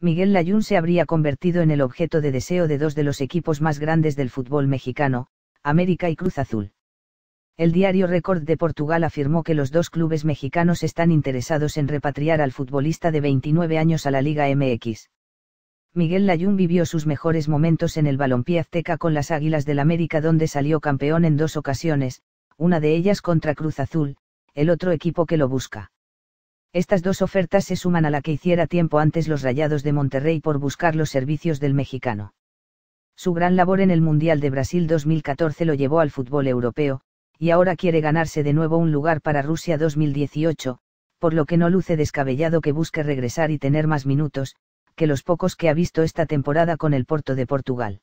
Miguel Layún se habría convertido en el objeto de deseo de dos de los equipos más grandes del fútbol mexicano, América y Cruz Azul. El diario Record de Portugal afirmó que los dos clubes mexicanos están interesados en repatriar al futbolista de 29 años a la Liga MX. Miguel Layún vivió sus mejores momentos en el balompié azteca con las Águilas del América donde salió campeón en dos ocasiones, una de ellas contra Cruz Azul, el otro equipo que lo busca. Estas dos ofertas se suman a la que hiciera tiempo antes los Rayados de Monterrey por buscar los servicios del mexicano. Su gran labor en el Mundial de Brasil 2014 lo llevó al fútbol europeo, y ahora quiere ganarse de nuevo un lugar para Rusia 2018, por lo que no luce descabellado que busque regresar y tener más minutos, que los pocos que ha visto esta temporada con el Porto de Portugal.